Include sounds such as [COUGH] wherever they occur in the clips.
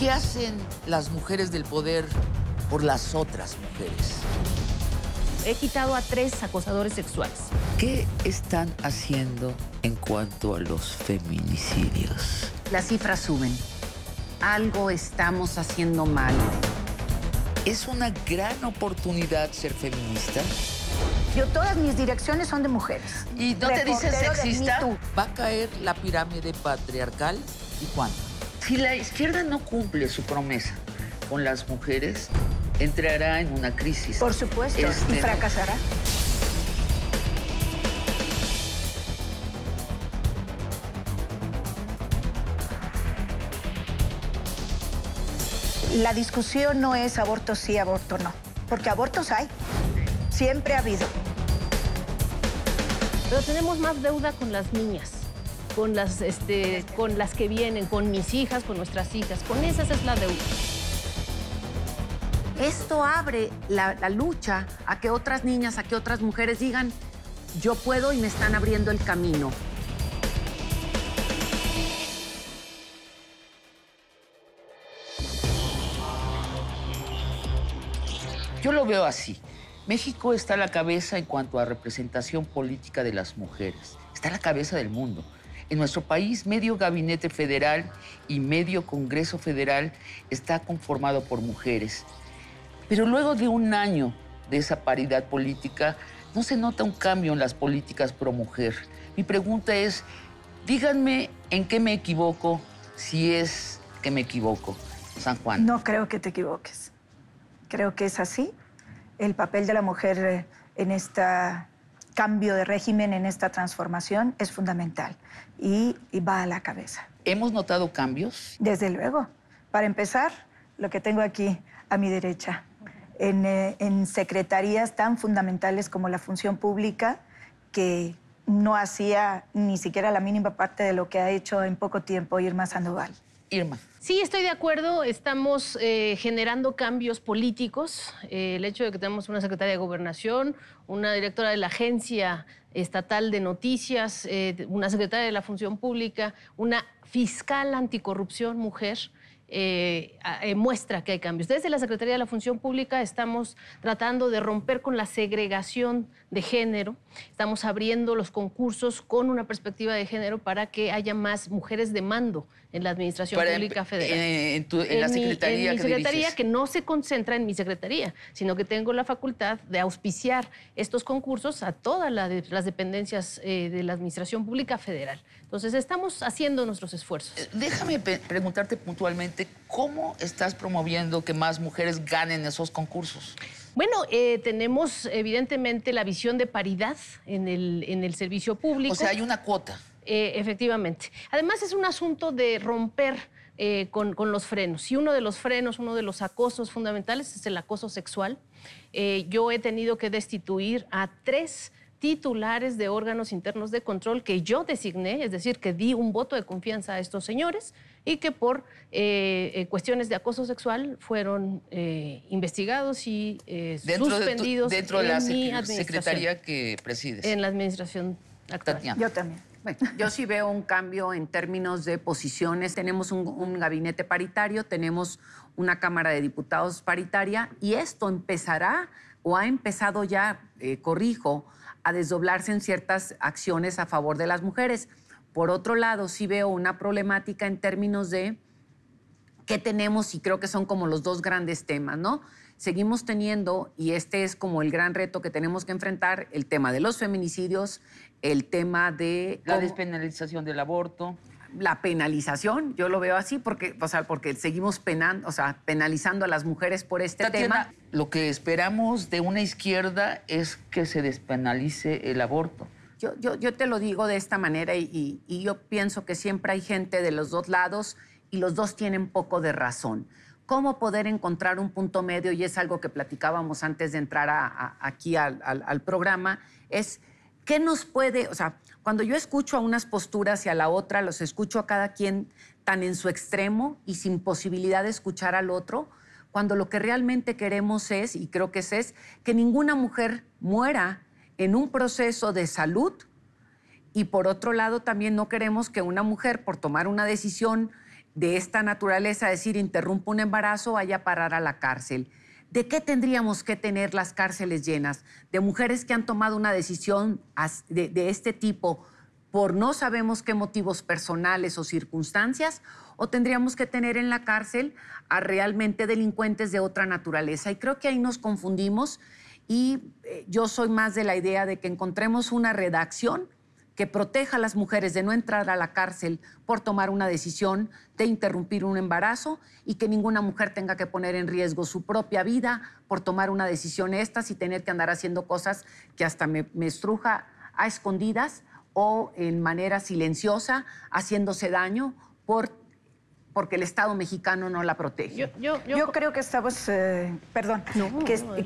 ¿Qué hacen las mujeres del poder por las otras mujeres? He quitado a tres acosadores sexuales. ¿Qué están haciendo en cuanto a los feminicidios? Las cifras suben. Algo estamos haciendo mal. ¿Es una gran oportunidad ser feminista? Yo todas mis direcciones son de mujeres. ¿Y no te dices sexista? ¿Va a caer la pirámide patriarcal y cuándo? Si la izquierda no cumple su promesa con las mujeres, entrará en una crisis. Por supuesto, y fracasará. La discusión no es aborto sí, aborto no, porque abortos hay, siempre ha habido. Pero tenemos más deuda con las niñas con las, este, con las que vienen, con mis hijas, con nuestras hijas. Con esas es la deuda. Esto abre la, la lucha a que otras niñas, a que otras mujeres digan, yo puedo y me están abriendo el camino. Yo lo veo así. México está a la cabeza en cuanto a representación política de las mujeres. Está a la cabeza del mundo. En nuestro país, medio gabinete federal y medio Congreso federal está conformado por mujeres. Pero luego de un año de esa paridad política, no se nota un cambio en las políticas pro mujer. Mi pregunta es, díganme en qué me equivoco, si es que me equivoco, San Juan. No creo que te equivoques. Creo que es así. El papel de la mujer eh, en esta cambio de régimen, en esta transformación, es fundamental y, va a la cabeza. ¿Hemos notado cambios? Desde luego. Para empezar, lo que tengo aquí a mi derecha, eh, en, secretarías tan fundamentales como la función pública, que no hacía ni siquiera la mínima parte de lo que ha hecho en poco tiempo Irma Sandoval. Irma. Sí, estoy de acuerdo. Estamos eh, generando cambios políticos. Eh, el hecho de que tenemos una secretaria de gobernación, una directora de la agencia estatal de noticias, eh, una secretaria de la función pública, una fiscal anticorrupción mujer. muestra que hay cambios. Desde la Secretaría de la Función Pública estamos tratando de romper con la segregación de género. Estamos abriendo los concursos con una perspectiva de género para que haya más mujeres de mando en la Administración em- Pública Federal. Eh, en, tu, en, la Secretaría mi, Secretaría, que no se concentra en mi Secretaría, sino que tengo la facultad de auspiciar estos concursos a todas las dependencias eh, de la Administración Pública Federal. Entonces, estamos haciendo nuestros esfuerzos. Eh, déjame preguntarte puntualmente, ¿cómo estás promoviendo que más mujeres ganen esos concursos? Bueno, eh, tenemos evidentemente la visión de paridad en el, en el servicio público. O sea, hay una cuota. Eh, efectivamente. Además, es un asunto de romper eh, con, los frenos. Y uno de los frenos, uno de los acosos fundamentales es el acoso sexual. yo he tenido que destituir a tres titulares de órganos internos de control que yo designé, es decir, que di un voto de confianza a estos señores y que por eh, eh, cuestiones de acoso sexual fueron eh, investigados y suspendidos dentro de la secretaría que presides. En la administración actual. Yo también. Bueno, [LAUGHS] yo sí veo un cambio en términos de posiciones. Tenemos un, gabinete paritario, tenemos una Cámara de Diputados paritaria y esto empezará o ha empezado ya, corrijo, a desdoblarse en ciertas acciones a favor de las mujeres. Por otro lado, sí veo una problemática en términos de qué tenemos y creo que son como los dos grandes temas, ¿no? Seguimos teniendo, y este es como el gran reto que tenemos que enfrentar, el tema de los feminicidios, el tema de... La despenalización del aborto. La penalización, yo lo veo así, porque, o sea, porque seguimos penando, o sea, penalizando a las mujeres por este tema. Lo que esperamos de una izquierda es que se despenalice el aborto. Yo, te lo digo de esta manera y, yo pienso que siempre hay gente de los dos lados y los dos tienen poco de razón cómo poder encontrar un punto medio, y es algo que platicábamos antes de entrar aquí al, programa, es qué nos puede, o sea, cuando yo escucho a unas posturas y a la otra, los escucho a cada quien tan en su extremo y sin posibilidad de escuchar al otro, cuando lo que realmente queremos es, y creo que es, es que ninguna mujer muera en un proceso de salud y por otro lado también no queremos que una mujer por tomar una decisión de esta naturaleza, es decir, interrumpa un embarazo, vaya a parar a la cárcel. ¿De qué tendríamos que tener las cárceles llenas? De mujeres que han tomado una decisión de, de este tipo por no sabemos qué motivos personales o circunstancias, o tendríamos que tener en la cárcel a realmente delincuentes de otra naturaleza. Y creo que ahí nos confundimos y eh, yo soy más de la idea de que encontremos una redacción que proteja a las mujeres de no entrar a la cárcel por tomar una decisión de interrumpir un embarazo y que ninguna mujer tenga que poner en riesgo su propia vida por tomar una decisión estas y tener que andar haciendo cosas que hasta me, me estruja a escondidas o en manera silenciosa, haciéndose daño por porque el Estado mexicano no la protege. Yo, creo que estamos, eh, perdón,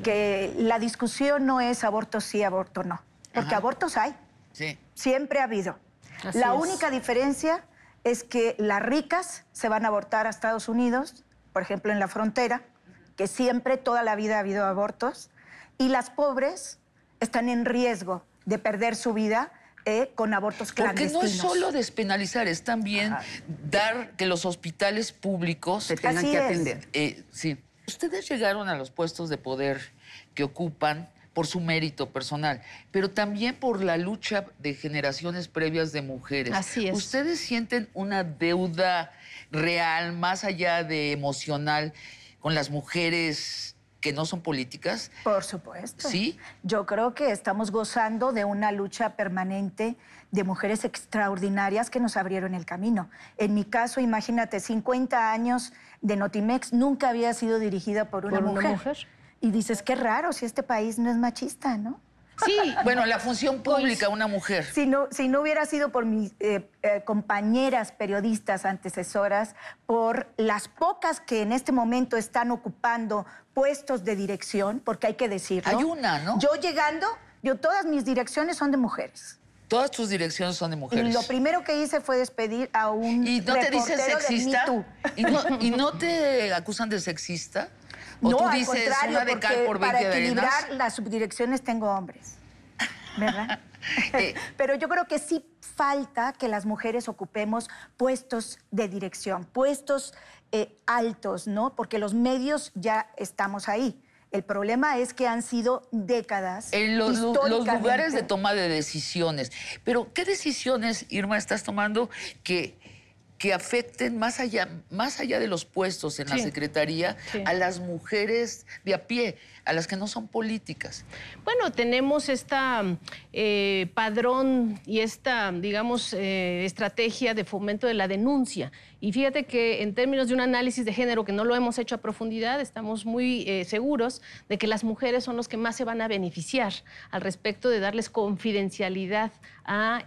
que, la discusión no es aborto sí, aborto no, porque abortos hay. Sí. Siempre ha habido. la única diferencia es que las ricas se van a abortar a Estados Unidos, por ejemplo, en la frontera, que siempre toda la vida ha habido abortos, y las pobres están en riesgo de perder su vida eh, con abortos clandestinos. Porque no es solo despenalizar, es también dar que los hospitales públicos se tengan que atender. Eh, sí. Ustedes llegaron a los puestos de poder que ocupan por su mérito personal, pero también por la lucha de generaciones previas de mujeres. Así es. ¿Ustedes sienten una deuda real, más allá de emocional, con las mujeres que no son políticas. Por supuesto. Sí. Yo creo que estamos gozando de una lucha permanente de mujeres extraordinarias que nos abrieron el camino. En mi caso, imagínate, 50 años de Notimex nunca había sido dirigida por una, una mujer. Y dices, qué raro si este país no es machista, ¿no? Sí, bueno, la función pues, pública, una mujer. Si no, si no hubiera sido por mis eh, eh, compañeras periodistas antecesoras, por las pocas que en este momento están ocupando puestos de dirección, porque hay que decirlo. Hay una, ¿no? Yo llegando, yo todas mis direcciones son de mujeres. Todas tus direcciones son de mujeres. Y lo primero que hice fue despedir a un ¿Y no te dicen sexista? ¿Y no [LAUGHS] te acusan de sexista? no, al contrario, para equilibrar las subdirecciones tengo hombres. ¿Verdad? [LAUGHS] Eh. [LAUGHS] Pero yo creo que sí falta que las mujeres ocupemos puestos de dirección, puestos eh, altos, ¿no? Porque los medios ya estamos ahí. El problema es que han sido décadas. En los, lugares de toma de decisiones. Pero, ¿qué decisiones, Irma, estás tomando que que afecten más allá, más allá de los puestos en la Secretaría a las mujeres de a pie, a las que no son políticas? Bueno, tenemos esta eh, padrón y esta, digamos, eh, estrategia de fomento de la denuncia. Y fíjate que en términos de un análisis de género, que no lo hemos hecho a profundidad, estamos muy eh, seguros de que las mujeres son los que más se van a beneficiar al respecto de darles confidencialidad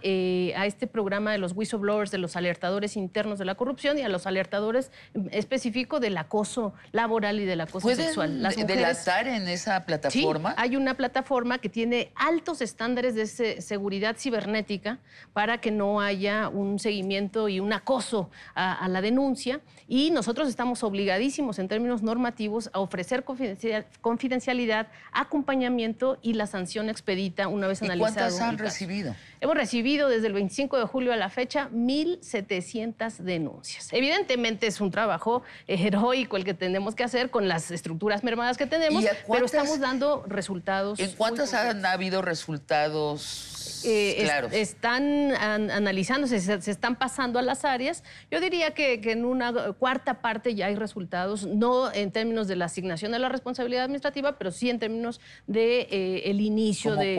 eh, a, este programa de los whistleblowers, de los alertadores internos de la corrupción y a los alertadores específicos del acoso laboral y del acoso sexual. Las en esa plataforma? Sí, hay una plataforma que tiene altos estándares de seguridad cibernética para que no haya un seguimiento y un acoso a, la denuncia y nosotros estamos obligadísimos en términos normativos a ofrecer confidencialidad, acompañamiento y la sanción expedita una vez analizada. ¿Cuántas han recibido? Eh, recibido desde el 25 de julio a la fecha 1.700 denuncias. Evidentemente es un trabajo heroico el que tenemos que hacer con las estructuras mermadas que tenemos, pero estamos dando resultados. ¿En cuántas han habido resultados eh, están analizándose, se, están pasando a las áreas. Yo diría que, en una cuarta parte ya hay resultados, no en términos de la asignación de la responsabilidad administrativa, pero sí en términos de eh, inicio de,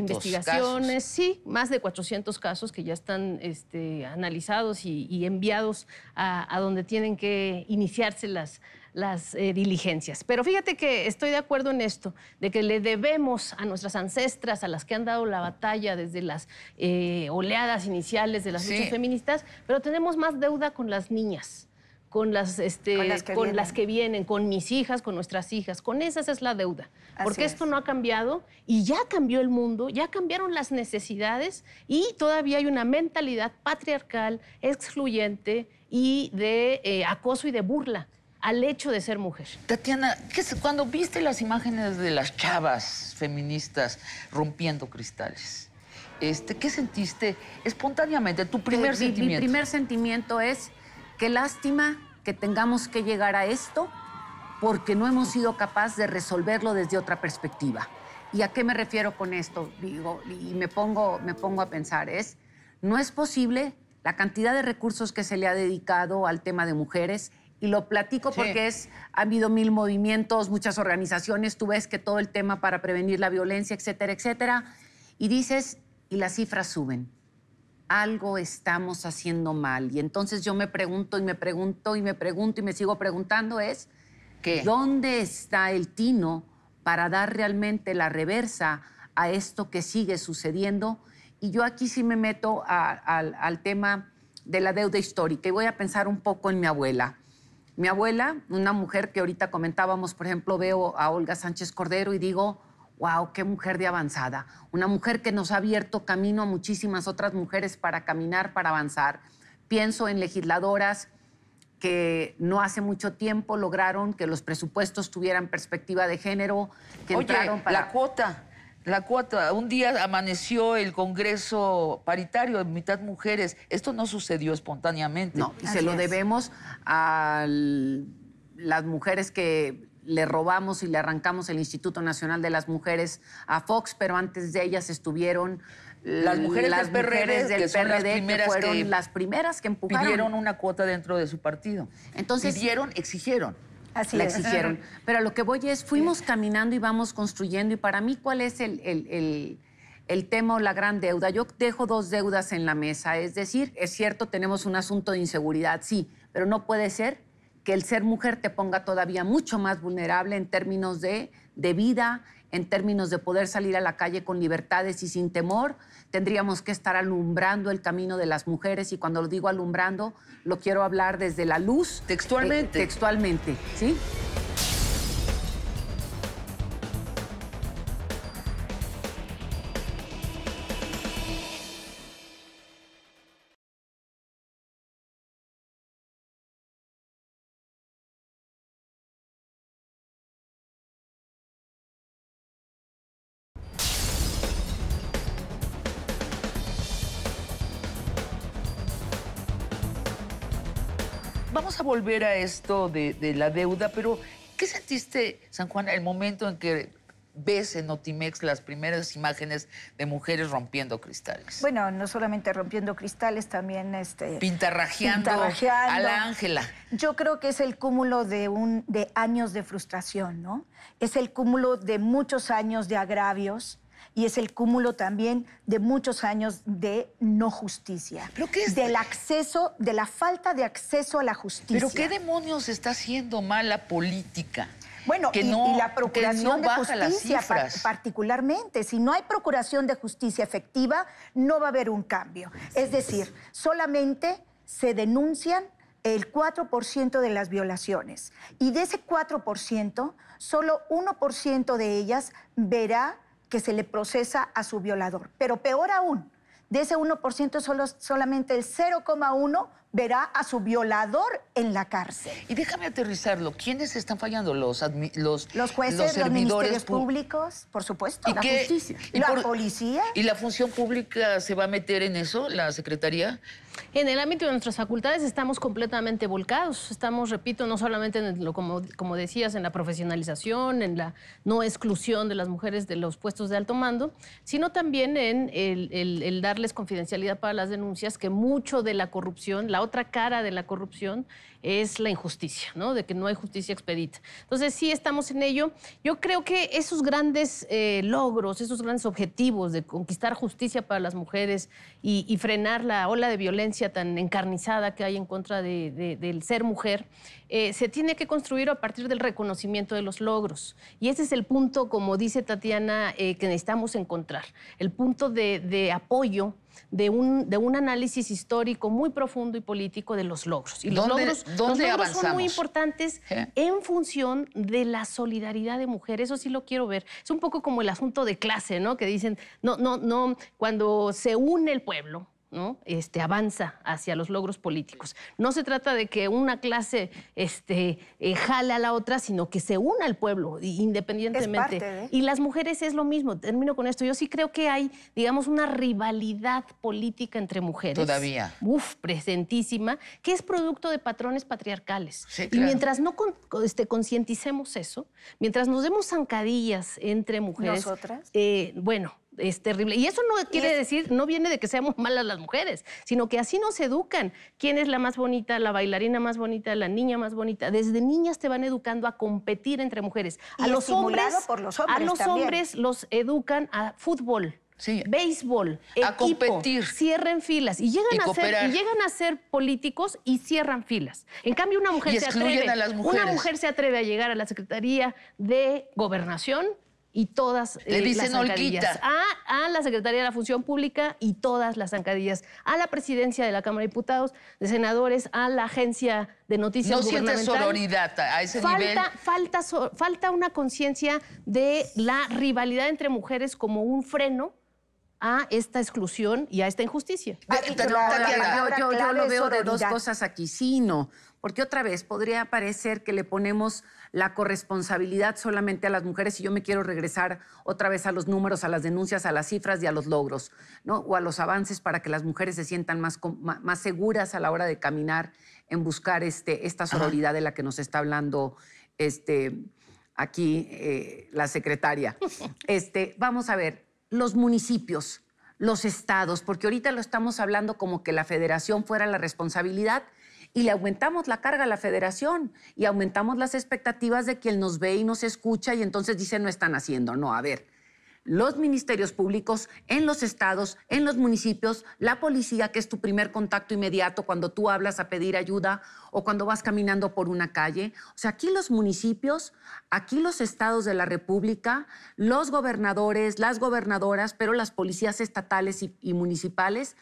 investigaciones. Sí, más de 400 casos que ya están este, analizados y, enviados a, a donde tienen que iniciarse las las eh, diligencias. Pero fíjate que estoy de acuerdo en esto, de que le debemos a nuestras ancestras, a las que han dado la batalla desde las eh, oleadas iniciales de las luchas feministas, pero tenemos más deuda con las niñas. Con las, este, con, las que, vienen, con mis hijas, con nuestras hijas, con esas es la deuda. porque esto no ha cambiado y ya cambió el mundo, ya cambiaron las necesidades y todavía hay una mentalidad patriarcal, excluyente y de eh, acoso y de burla al hecho de ser mujer. Tatiana, cuando viste las imágenes de las chavas feministas rompiendo cristales, este, ¿qué sentiste espontáneamente? Tu primer eh, sentimiento. Mi primer sentimiento es qué lástima que tengamos que llegar a esto porque no hemos sido capaces de resolverlo desde otra perspectiva. ¿Y a qué me refiero con esto? Digo, y me pongo, me pongo a pensar, es, no es posible la cantidad de recursos que se le ha dedicado al tema de mujeres, y lo platico porque es, ha habido mil movimientos, muchas organizaciones, tú ves que todo el tema para prevenir la violencia, etcétera, etcétera, y dices, y las cifras suben. Algo estamos haciendo mal. Y entonces yo me pregunto y me pregunto y me pregunto y me sigo preguntando es, ¿Qué? ¿dónde está el tino para dar realmente la reversa a esto que sigue sucediendo? Y yo aquí sí me meto al tema de la deuda histórica y voy a pensar un poco en mi abuela. Mi abuela, una mujer que ahorita comentábamos, por ejemplo, veo a Olga Sánchez Cordero y digo, wow, qué mujer de avanzada, una mujer que nos ha abierto camino a muchísimas otras mujeres para caminar, para avanzar. Pienso en legisladoras que no hace mucho tiempo lograron que los presupuestos tuvieran perspectiva de género, que Oye, para la cuota la cuota, un día amaneció el Congreso paritario, mitad mujeres. Esto no sucedió espontáneamente. No, y se lo debemos a las mujeres que le robamos y le arrancamos el Instituto Nacional de las Mujeres a Fox, pero antes de ellas estuvieron las mujeres, las del, PRD, que fueron las primeras que empujaron. Pidieron una cuota dentro de su partido. Entonces, pidieron, exigieron. Así la exigieron. [LAUGHS] Pero lo que voy es, fuimos caminando y vamos construyendo. Y para mí, ¿cuál es el, tema o la gran deuda? Yo dejo dos deudas en la mesa. Es decir, es cierto, tenemos un asunto de inseguridad, sí, pero no puede ser que el ser mujer te ponga todavía mucho más vulnerable en términos de, de vida, en términos de poder salir a la calle con libertades y sin temor. Tendríamos que estar alumbrando el camino de las mujeres y cuando lo digo alumbrando, lo quiero hablar desde la luz. Eh, textualmente. textualmente, ¿sí? vamos a volver a esto de, la deuda, pero ¿qué sentiste, San Juan, el momento en que ves en Otimex las primeras imágenes de mujeres rompiendo cristales. Bueno, no solamente rompiendo cristales, también este pintarrajeando, a la Ángela. Yo creo que es el cúmulo de de años de frustración, ¿no? Es el cúmulo de muchos años de agravios y es el cúmulo también de muchos años de no justicia. ¿Pero qué es? Del acceso, de la falta de acceso a la justicia. ¿Pero qué demonios está haciendo mala política? Bueno, y, la procuración de justicia particularmente. Si no hay procuración de justicia efectiva, no va a haber un cambio. es decir, solamente se denuncian el 4% de las violaciones. Y de ese 4%, solo 1% de ellas verá que se le procesa a su violador. Pero peor aún, de ese 1% solo, solamente el 0,1% verá a su violador en la cárcel. Y déjame aterrizarlo. ¿Quiénes están fallando? Los, los, los jueces, los, servidores ministerios públicos, por supuesto, la justicia, ¿Y la policía. ¿Y la función pública se va a meter en eso, la secretaría? En el ámbito de nuestras facultades estamos completamente volcados. Estamos, repito, no solamente en lo, como, decías, en la profesionalización, en la no exclusión de las mujeres de los puestos de alto mando, sino también en el darles confidencialidad para las denuncias, que mucho de la corrupción, la otra cara de la corrupción, es la injusticia, ¿no? De que no hay justicia expedita. Entonces, sí estamos en ello. Yo creo que esos grandes eh, logros, esos grandes objetivos de conquistar justicia para las mujeres y, frenar la ola de violencia tan encarnizada que hay en contra del ser mujer, eh, se tiene que construir a partir del reconocimiento de los logros. Y ese es el punto, como dice Tatiana, eh, que necesitamos encontrar, el punto de apoyo de un, análisis histórico muy profundo y político de los logros. Y los logros, son muy importantes en función de la solidaridad de mujeres. Eso sí lo quiero ver. Es un poco como el asunto de clase, ¿no? Que dicen, no, no, no, cuando se une el pueblo, ¿no? Este, avanza hacia los logros políticos. No se trata de que una clase este, eh, jale a la otra, sino que se una al pueblo independientemente. Y las mujeres es lo mismo. Termino con esto. Yo sí creo que hay, digamos, una rivalidad política entre mujeres. Todavía. Uf, presentísima, que es producto de patrones patriarcales. Y mientras no este, concienticemos eso, mientras nos demos zancadillas entre mujeres... ¿Nosotras? Eh, bueno, es terrible. Y eso no quiere decir, no viene de que seamos malas las mujeres, sino que así nos educan. ¿Quién es la más bonita, la bailarina más bonita, la niña más bonita? Desde niñas te van educando a competir entre mujeres. a los hombres, los a los hombres los educan a fútbol. béisbol, a competir. cierren filas y llegan, a ser, llegan a ser políticos y cierran filas. En cambio, una mujer, se atreve, una mujer se atreve a llegar a la Secretaría de Gobernación y todas Le eh, dicen las ah, A, la Secretaría de la Función Pública y todas las zancadillas. A la presidencia de la Cámara de Diputados, de senadores, a la agencia de noticias No sororidad a ese falta, nivel. Falta, falta una conciencia de la rivalidad entre mujeres como un freno a esta exclusión y a esta injusticia. yo, lo veo de dos cosas aquí, sí, no, porque otra vez podría parecer que le ponemos la corresponsabilidad solamente a las mujeres y yo me quiero regresar otra vez a los números, a las denuncias, a las cifras y a los logros, ¿no? O a los avances para que las mujeres se sientan más, seguras a la hora de caminar en buscar este, esta sororidad de la que nos está hablando este, aquí eh, la secretaria. [LAUGHS] Este, vamos a ver, los municipios, los estados, porque ahorita lo estamos hablando como que la federación fuera la responsabilidad y le aumentamos la carga a la federación y aumentamos las expectativas de quien nos ve y nos escucha y entonces dice no están haciendo. No, a ver, los ministerios públicos, en los estados, en los municipios, la policía, que es tu primer contacto inmediato cuando tú hablas a pedir ayuda o cuando vas caminando por una calle. O sea, aquí los municipios, aquí los estados de la República, los gobernadores, las gobernadoras, pero las policías estatales y, municipales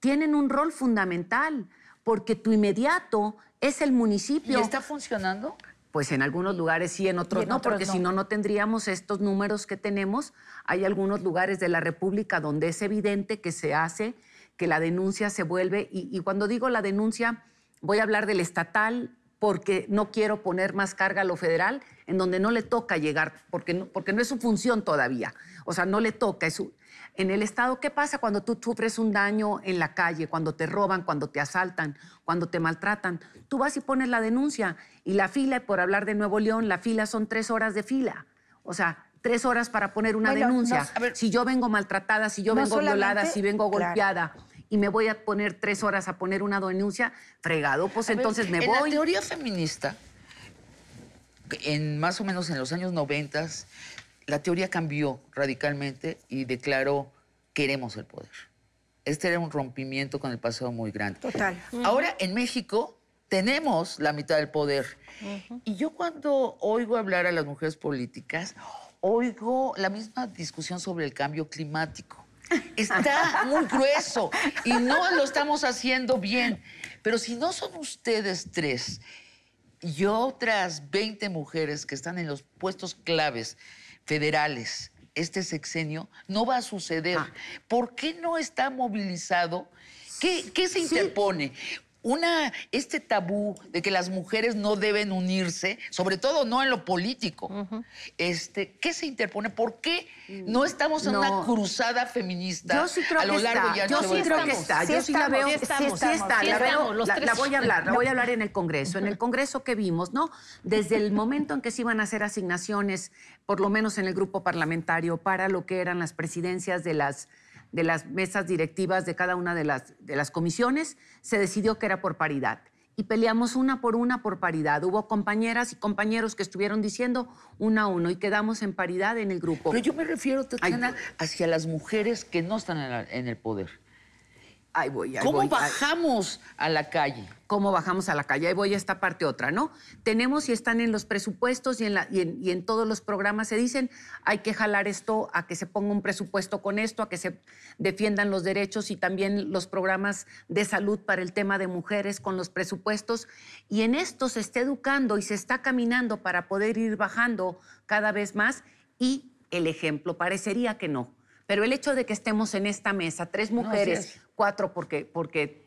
tienen un rol fundamental porque tu inmediato es el municipio. ¿Y está funcionando? pues en algunos lugares sí, en otros, no, porque si no, no tendríamos estos números que tenemos. Hay algunos lugares de la República donde es evidente que se hace, que la denuncia se vuelve, y, cuando digo la denuncia, voy a hablar del estatal porque no quiero poner más carga a lo federal, en donde no le toca llegar, porque no, porque no es su función todavía. O sea, no le toca, es su, en el Estado, ¿qué pasa cuando tú sufres un daño en la calle, cuando te roban, cuando te asaltan, cuando te maltratan? Tú vas y pones la denuncia y la fila, por hablar de Nuevo León, la fila son tres horas de fila. O sea, tres horas para poner una denuncia. si yo vengo maltratada, si yo vengo violada, si vengo golpeada. y me voy a poner tres horas a poner una denuncia, fregado, pues entonces me voy. En la teoría feminista, en más o menos en los años 90, la teoría cambió radicalmente y declaró queremos el poder. Este era un rompimiento con el pasado muy grande. Total. Ahora en México tenemos la mitad del poder. Y yo cuando oigo hablar a las mujeres políticas, oigo la misma discusión sobre el cambio climático. Está muy grueso y no lo estamos haciendo bien. Pero si no son ustedes tres y otras 20 mujeres que están en los puestos claves federales este sexenio, no va a suceder. Ah. ¿Por qué no está movilizado? ¿Qué, se interpone? una, este tabú de que las mujeres no deben unirse, sobre todo no en lo político, este, ¿qué se interpone? ¿Por qué no mm, estamos en una cruzada feminista yo sí a lo largo Yo sí creo este que está. yo sí la veo. Sí, está. La, voy a hablar, la voy a hablar en el Congreso. En el [LAUGHS] Congreso que vimos, ¿no? Desde el momento en que se iban a hacer asignaciones, por lo menos en el grupo parlamentario, para lo que eran las presidencias de las de las mesas directivas de cada una de las, de las comisiones, se decidió que era por paridad. Y peleamos una por una por paridad. Hubo compañeras y compañeros que estuvieron diciendo una a uno y quedamos en paridad en el grupo. Pero yo me refiero, Tatiana, hacia las mujeres que no están en el poder voy, ¿Cómo bajamos a la calle? ¿Cómo bajamos a la calle? Ahí voy a esta parte otra, ¿no? Tenemos y están en los presupuestos y en, y en, todos los programas se dicen, hay que jalar esto a que se ponga un presupuesto con esto, a que se defiendan los derechos y también los programas de salud para el tema de mujeres con los presupuestos. Y en esto se está educando y se está caminando para poder ir bajando cada vez más y el ejemplo parecería que no. Pero el hecho de que estemos en esta mesa, tres mujeres cuatro porque, porque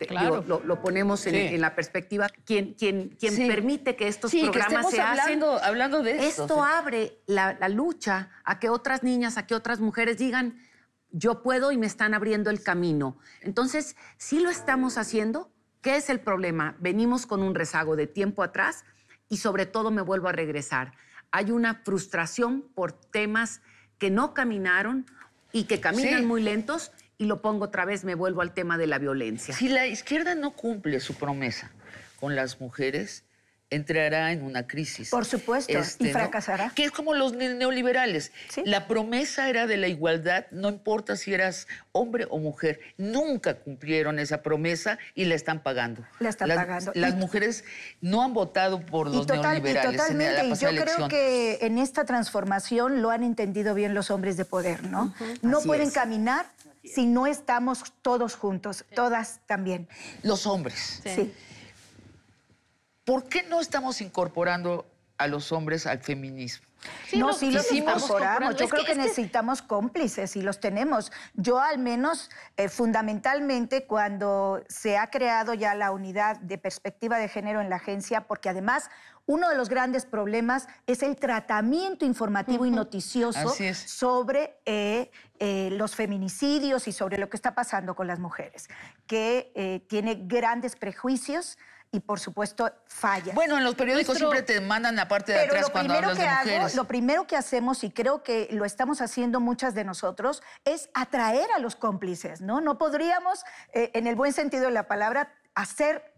lo, ponemos en, la perspectiva, quien, permite que estos programas se hablando, hablando de esto. Esto abre la, la, lucha a que otras niñas, a que otras mujeres digan, yo puedo y me están abriendo el camino. Entonces, si lo estamos haciendo, ¿qué es el problema? Venimos con un rezago de tiempo atrás y sobre todo me vuelvo a regresar. Hay una frustración por temas que no caminaron y que caminan muy lentos y lo pongo otra vez, me vuelvo al tema de la violencia. Si la izquierda no cumple su promesa con las mujeres, entrará en una crisis. Por supuesto, y este, fracasará. Que es como los neoliberales. La promesa era de la igualdad, no importa si eras hombre o mujer. Nunca cumplieron esa promesa y la están pagando. La están las, pagando. Las mujeres no han votado por los neoliberales. Y totalmente, y yo creo que en esta transformación lo han entendido bien los hombres de poder, ¿no? No pueden caminar si no estamos todos juntos, todas también. Los hombres. sí. ¿Por qué no estamos incorporando a los hombres al feminismo? no, sí los Yo creo que, necesitamos cómplices y los tenemos. Yo al menos, eh, fundamentalmente, cuando se ha creado ya la unidad de perspectiva de género en la agencia, porque además uno de los grandes problemas es el tratamiento informativo y noticioso sobre eh, eh, los feminicidios y sobre lo que está pasando con las mujeres, que tiene grandes prejuicios y por supuesto falla. Bueno, en los periódicos siempre te mandan la parte de atrás cuando de mujeres. Lo primero que hacemos, y creo que lo estamos haciendo muchas de nosotros, es atraer a los cómplices, ¿no? No podríamos, eh, en el buen sentido de la palabra, hacer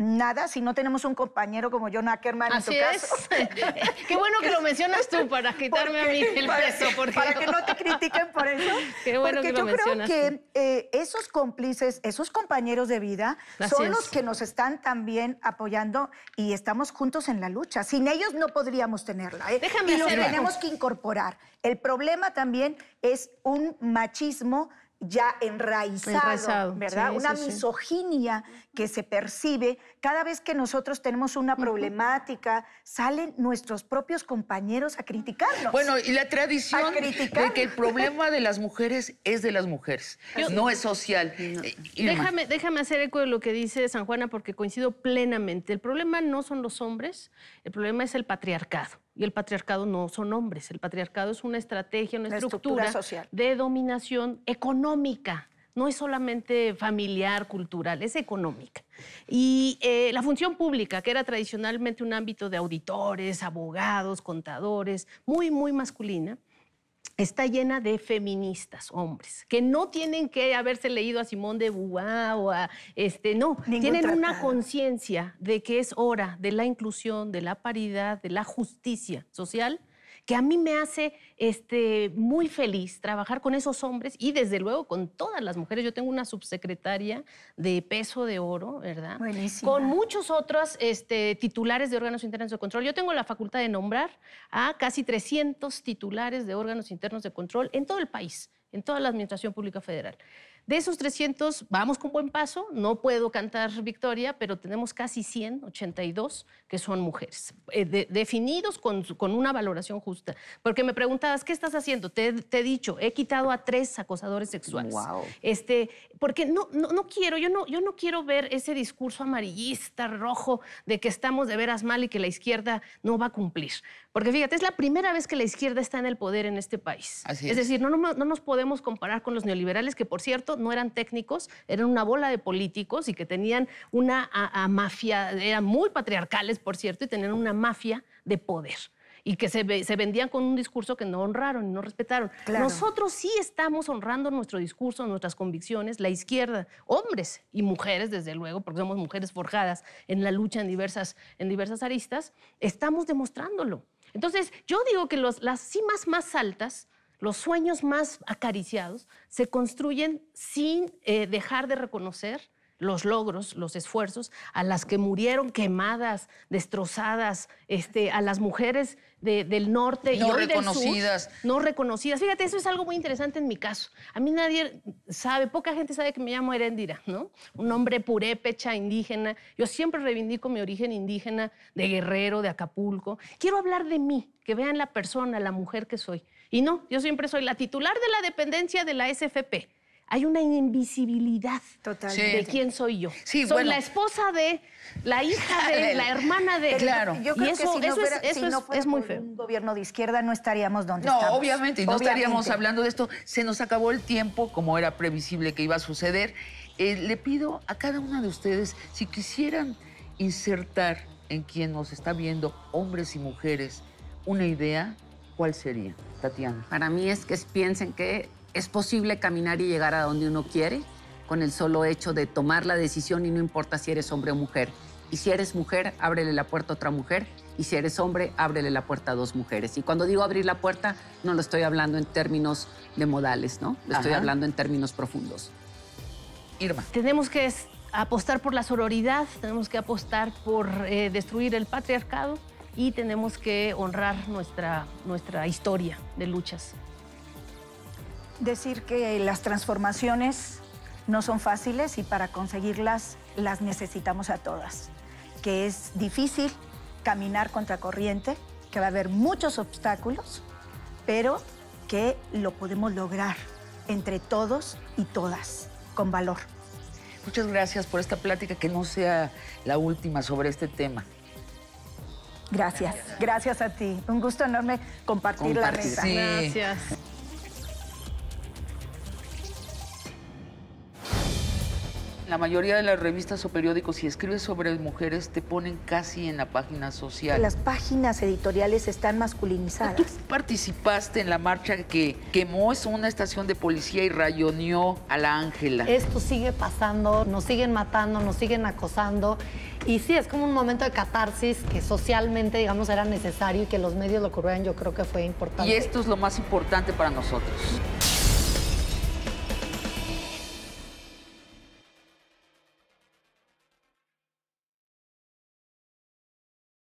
nada si no tenemos un compañero como John Ackerman en tu es. [LAUGHS] Qué bueno que lo mencionas tú para quitarme a mí el peso. Porque para que no te critiquen por eso. [LAUGHS] Qué bueno porque yo creo que eh, esos cómplices, esos compañeros de vida, son los que nos están también apoyando y estamos juntos en la lucha. Sin ellos no podríamos tenerla. ¿eh? y lo tenemos que incorporar. El problema también es un machismo ya enraizado, ¿verdad? una misoginia que se percibe cada vez que nosotros tenemos una problemática, salen nuestros propios compañeros a criticarnos. Bueno, y la tradición de que el [LAUGHS] problema de las mujeres es de las mujeres, no es social. Eh, déjame, déjame hacer eco de lo que dice San Juana porque coincido plenamente. El problema no son los hombres, el problema es el patriarcado. Y el patriarcado no son hombres, el patriarcado es una estrategia, una estructura, de dominación económica. No es solamente familiar, cultural, es económica. Y eh, la función pública, que era tradicionalmente un ámbito de auditores, abogados, contadores, muy, muy masculina, está llena de feministas, hombres, que no tienen que haberse leído a Simón de Beauvoir o a este, no, tienen una conciencia de que es hora de la inclusión, de la paridad, de la justicia social que a mí me hace este, muy feliz trabajar con esos hombres y desde luego con todas las mujeres. Yo tengo una subsecretaria de peso de oro, ¿verdad? Buenísimo. Con muchos otros este, titulares de órganos internos de control. Yo tengo la facultad de nombrar a casi 300 titulares de órganos internos de control en todo el país, en toda la Administración Pública Federal. De esos 300, vamos con buen paso, no puedo cantar victoria, pero tenemos casi 182 que son mujeres, eh, definidos con, una valoración justa. Porque me preguntabas, ¿qué estás haciendo? Te, he dicho, he quitado a tres acosadores sexuales. Wow. Este, porque no, no, no, quiero, yo no, yo no quiero ver ese discurso amarillista, rojo, de que estamos de veras mal y que la izquierda no va a cumplir. Porque fíjate, es la primera vez que la izquierda está en el poder en este país. es. decir, no, no nos podemos comparar con los neoliberales, que por cierto, no eran técnicos, eran una bola de políticos y que tenían una mafia, eran muy patriarcales, por cierto, y tenían una mafia de poder y que se, vendían con un discurso que no honraron y no respetaron. Nosotros sí estamos honrando nuestro discurso, nuestras convicciones, la izquierda, hombres y mujeres, desde luego, porque somos mujeres forjadas en la lucha en diversas, en diversas aristas, estamos demostrándolo. Entonces, yo digo que las cimas más altas los sueños más acariciados se construyen sin eh, dejar de reconocer los logros, los esfuerzos, a las que murieron quemadas, destrozadas, este, a las mujeres del norte y hoy reconocidas. no reconocidas. Fíjate, eso es algo muy interesante en mi caso. A mí nadie sabe, poca gente sabe que me llamo Erendira, ¿no? Un hombre purépecha, indígena. Yo siempre reivindico mi origen indígena de Guerrero, de Acapulco. Quiero hablar de mí, que vean la persona, la mujer que soy. Y no, yo siempre soy la titular de la dependencia de la SFP. Hay una invisibilidad Total. de quién soy yo. soy la esposa de, la hija de, [LAUGHS] la hermana de. Claro. y eso, es es, muy feo. un gobierno de izquierda no estaríamos donde estamos. No, obviamente, y no estaríamos hablando de esto. Se nos acabó el tiempo, como era previsible que iba a suceder. Eh, le pido a cada una de ustedes, si quisieran insertar en quien nos está viendo, hombres y mujeres, una idea ¿cuál sería, Tatiana? Para mí es que piensen que es posible caminar y llegar a donde uno quiere con el solo hecho de tomar la decisión y no importa si eres hombre o mujer. Y si eres mujer, ábrele la puerta a otra mujer. Y si eres hombre, ábrele la puerta a dos mujeres. Y cuando digo abrir la puerta, no lo estoy hablando en términos de modales, ¿no? Lo estoy hablando en términos profundos. Irma. Tenemos que apostar por la sororidad, tenemos que apostar por eh, destruir el patriarcado, y tenemos que honrar nuestra, nuestra historia de luchas. Decir que las transformaciones no son fáciles y para conseguirlas las necesitamos a todas, que es difícil caminar contra corriente, que va a haber muchos obstáculos, pero que lo podemos lograr entre todos y todas, con valor. Muchas gracias por esta plática, que no sea la última sobre este tema. Gracias, gracias a ti. Un gusto enorme compartir, la mesa. Gracias. La mayoría de las revistas o periódicos, si escribes sobre mujeres, te ponen casi en la página social. Las páginas editoriales están masculinizadas. participaste en la marcha que quemó una estación de policía y rayoneó a la Ángela. Esto sigue pasando, nos siguen matando, nos siguen acosando. Y sí, es como un momento de catarsis que socialmente, digamos, era necesario y que los medios lo cubrieran yo creo que fue importante. Y esto es lo más importante para nosotros.